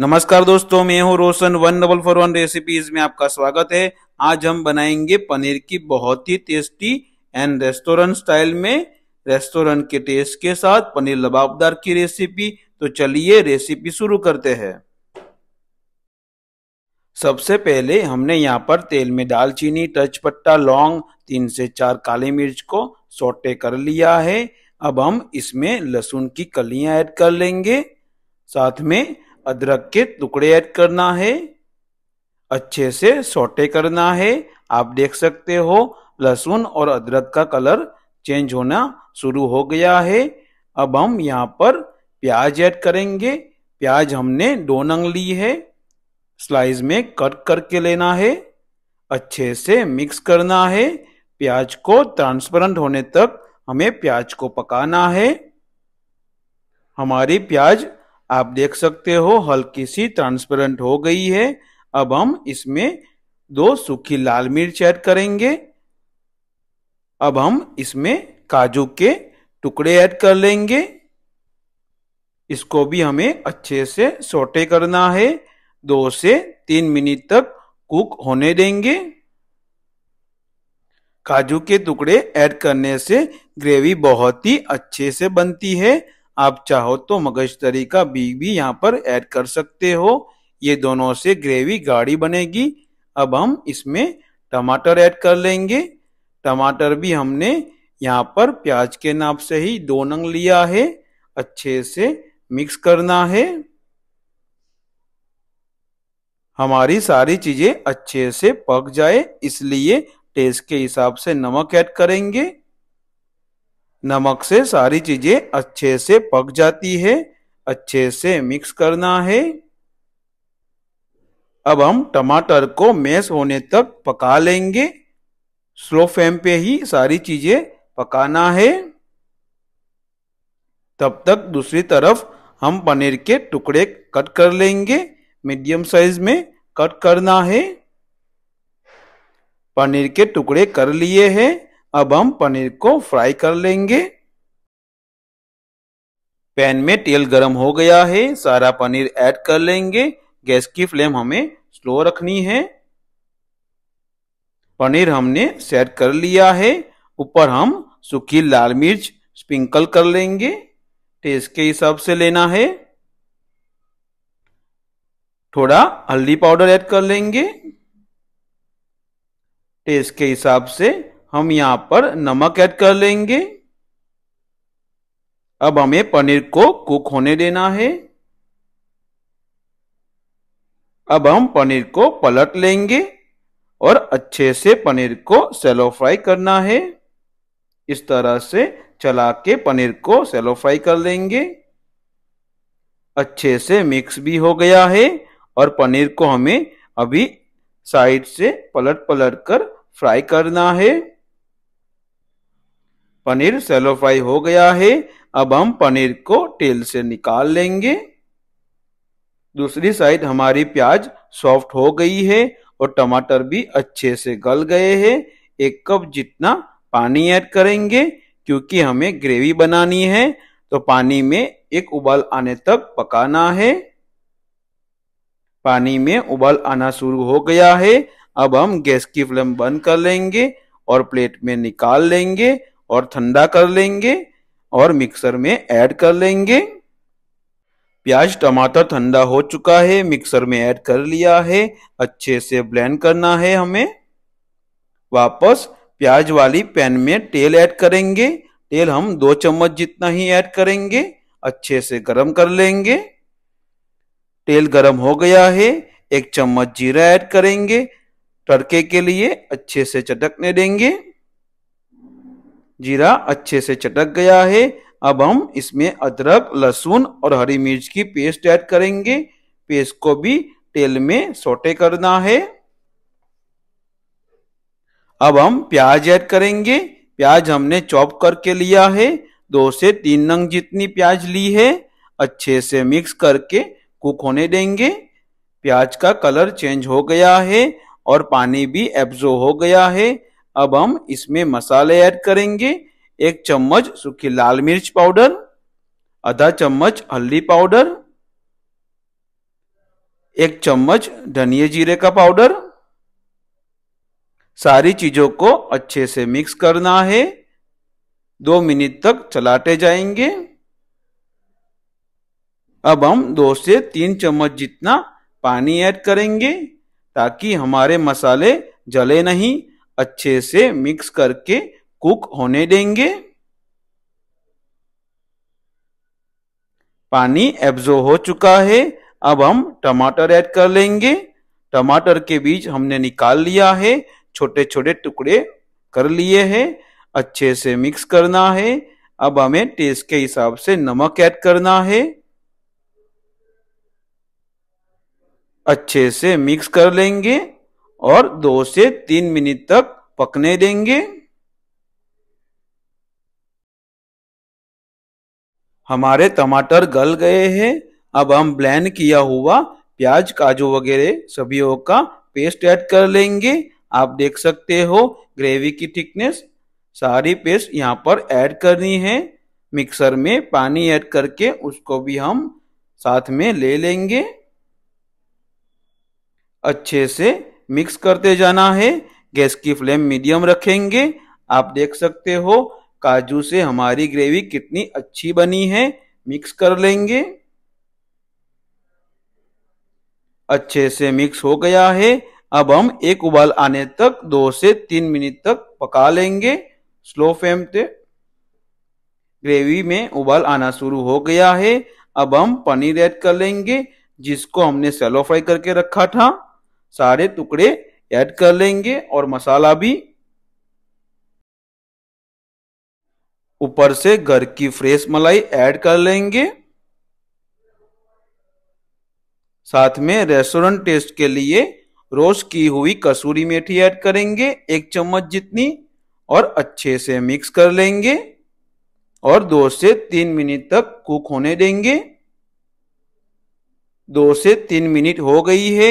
नमस्कार दोस्तों मैं हूं Roshan one double four one recipes में आपका स्वागत है आज हम बनाएंगे पनीर की बहुत ही टेस्टी एंड रेस्टोरेंट स्टाइल में रेस्टोरेंट के टेस्ट के साथ पनीर लबाबदार की रेसिपी तो चलिए रेसिपी शुरू करते हैं सबसे पहले हमने यहाँ पर तेल में दालचीनी तजपत्ता लौंग तीन से चार काली मिर्च को सोटे कर लिया है अब हम इसमें लहसुन की कलियां ऐड कर लेंगे साथ में अदरक के टुकड़े ऐड करना है अच्छे से सोटे करना है आप देख सकते हो लहसुन और अदरक का कलर चेंज होना शुरू हो गया है अब हम यहाँ पर प्याज ऐड करेंगे प्याज हमने दो नंग ली है स्लाइस में कट करके लेना है अच्छे से मिक्स करना है प्याज को ट्रांसपेरेंट होने तक हमें प्याज को पकाना है हमारी प्याज आप देख सकते हो हल्की सी ट्रांसपेरेंट हो गई है अब हम इसमें दो सूखी लाल मिर्च ऐड करेंगे अब हम इसमें काजू के टुकड़े ऐड कर लेंगे इसको भी हमें अच्छे से सोटे करना है दो से तीन मिनट तक कुक होने देंगे काजू के टुकड़े ऐड करने से ग्रेवी बहुत ही अच्छे से बनती है आप चाहो तो मगजतरी का बीज भी यहाँ पर ऐड कर सकते हो ये दोनों से ग्रेवी गाढ़ी बनेगी अब हम इसमें टमाटर ऐड कर लेंगे टमाटर भी हमने यहाँ पर प्याज के नाप से ही दो नंग लिया है अच्छे से मिक्स करना है हमारी सारी चीजें अच्छे से पक जाए इसलिए टेस्ट के हिसाब से नमक ऐड करेंगे नमक से सारी चीजें अच्छे से पक जाती है अच्छे से मिक्स करना है अब हम टमाटर को मैश होने तक पका लेंगे स्लो फ्लेम पे ही सारी चीजें पकाना है तब तक दूसरी तरफ हम पनीर के टुकड़े कट कर लेंगे मीडियम साइज में कट करना है पनीर के टुकड़े कर लिए हैं अब हम पनीर को फ्राई कर लेंगे पैन में तेल गरम हो गया है सारा पनीर ऐड कर लेंगे गैस की फ्लेम हमें स्लो रखनी है पनीर हमने सेट कर लिया है ऊपर हम सूखी लाल मिर्च स्प्रिंकल कर लेंगे टेस्ट के हिसाब से लेना है थोड़ा हल्दी पाउडर ऐड कर लेंगे टेस्ट के हिसाब से हम यहां पर नमक ऐड कर लेंगे अब हमें पनीर को कुक होने देना है अब हम पनीर को पलट लेंगे और अच्छे से पनीर को सेलो फ्राई करना है इस तरह से चला के पनीर को सेलो फ्राई कर लेंगे अच्छे से मिक्स भी हो गया है और पनीर को हमें अभी साइड से पलट पलट कर फ्राई करना है पनीर सेलो फ्राई हो गया है अब हम पनीर को तेल से निकाल लेंगे दूसरी साइड हमारी प्याज सॉफ्ट हो गई है और टमाटर भी अच्छे से गल गए हैं एक कप जितना पानी ऐड करेंगे क्योंकि हमें ग्रेवी बनानी है तो पानी में एक उबाल आने तक पकाना है पानी में उबाल आना शुरू हो गया है अब हम गैस की फ्लेम बंद कर लेंगे और प्लेट में निकाल लेंगे और ठंडा कर लेंगे और मिक्सर में ऐड कर लेंगे प्याज टमाटर ठंडा हो चुका है मिक्सर में ऐड कर लिया है अच्छे से ब्लेंड करना है हमें वापस प्याज वाली पैन में तेल ऐड करेंगे तेल हम दो चम्मच जितना ही ऐड करेंगे अच्छे से गरम कर लेंगे तेल गरम हो गया है एक चम्मच जीरा ऐड करेंगे तड़के के लिए अच्छे से चटकने देंगे जीरा अच्छे से चटक गया है अब हम इसमें अदरक लहसुन और हरी मिर्च की पेस्ट ऐड करेंगे पेस्ट को भी तेल में सोटे करना है अब हम प्याज ऐड करेंगे प्याज हमने चॉप करके लिया है दो से तीन नंग जितनी प्याज ली है अच्छे से मिक्स करके कुक होने देंगे प्याज का कलर चेंज हो गया है और पानी भी एब्जो हो गया है अब हम इसमें मसाले ऐड करेंगे एक चम्मच सूखी लाल मिर्च पाउडर आधा चम्मच हल्दी पाउडर एक चम्मच धनिया जीरे का पाउडर सारी चीजों को अच्छे से मिक्स करना है दो मिनट तक चलाते जाएंगे अब हम दो से तीन चम्मच जितना पानी ऐड करेंगे ताकि हमारे मसाले जले नहीं अच्छे से मिक्स करके कुक होने देंगे पानी एब्जो हो चुका है अब हम टमाटर ऐड कर लेंगे टमाटर के बीज हमने निकाल लिया है छोटे छोटे टुकड़े कर लिए हैं अच्छे से मिक्स करना है अब हमें टेस्ट के हिसाब से नमक ऐड करना है अच्छे से मिक्स कर लेंगे और दो से तीन मिनट तक पकने देंगे हमारे टमाटर गल गए हैं अब हम ब्लेंड किया हुआ प्याज काजू वगैरह सभी का पेस्ट ऐड कर लेंगे आप देख सकते हो ग्रेवी की थिकनेस सारी पेस्ट यहाँ पर ऐड करनी है मिक्सर में पानी ऐड करके उसको भी हम साथ में ले लेंगे अच्छे से मिक्स करते जाना है गैस की फ्लेम मीडियम रखेंगे आप देख सकते हो काजू से हमारी ग्रेवी कितनी अच्छी बनी है मिक्स कर लेंगे अच्छे से मिक्स हो गया है अब हम एक उबाल आने तक दो से तीन मिनट तक पका लेंगे स्लो फ्लेम पे ग्रेवी में उबाल आना शुरू हो गया है अब हम पनीर ऐड कर लेंगे जिसको हमने सेलो फ्राई करके रखा था सारे टुकड़े ऐड कर लेंगे और मसाला भी ऊपर से घर की फ्रेश मलाई ऐड कर लेंगे साथ में रेस्टोरेंट टेस्ट के लिए रोस्ट की हुई कसूरी मेथी ऐड करेंगे एक चम्मच जितनी और अच्छे से मिक्स कर लेंगे और दो से तीन मिनट तक कुक होने देंगे दो से तीन मिनट हो गई है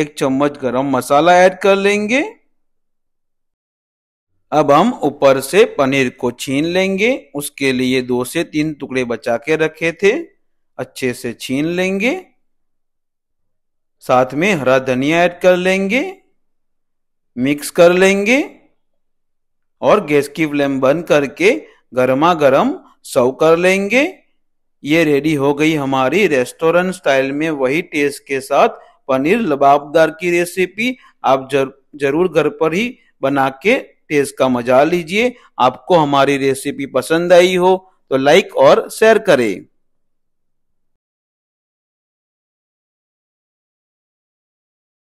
एक चम्मच गरम मसाला ऐड कर लेंगे अब हम ऊपर से पनीर को छीन लेंगे उसके लिए दो से तीन टुकड़े बचा के रखे थे अच्छे से छीन लेंगे साथ में हरा धनिया ऐड कर लेंगे मिक्स कर लेंगे और गैस की फ्लेम बंद करके गर्मा गर्म सर्व कर लेंगे ये रेडी हो गई हमारी रेस्टोरेंट स्टाइल में वही टेस्ट के साथ पनीर लबाबदार की रेसिपी आप जर, जरूर घर पर ही बना के टेस्ट का मजा लीजिए आपको हमारी रेसिपी पसंद आई हो तो लाइक और शेयर करें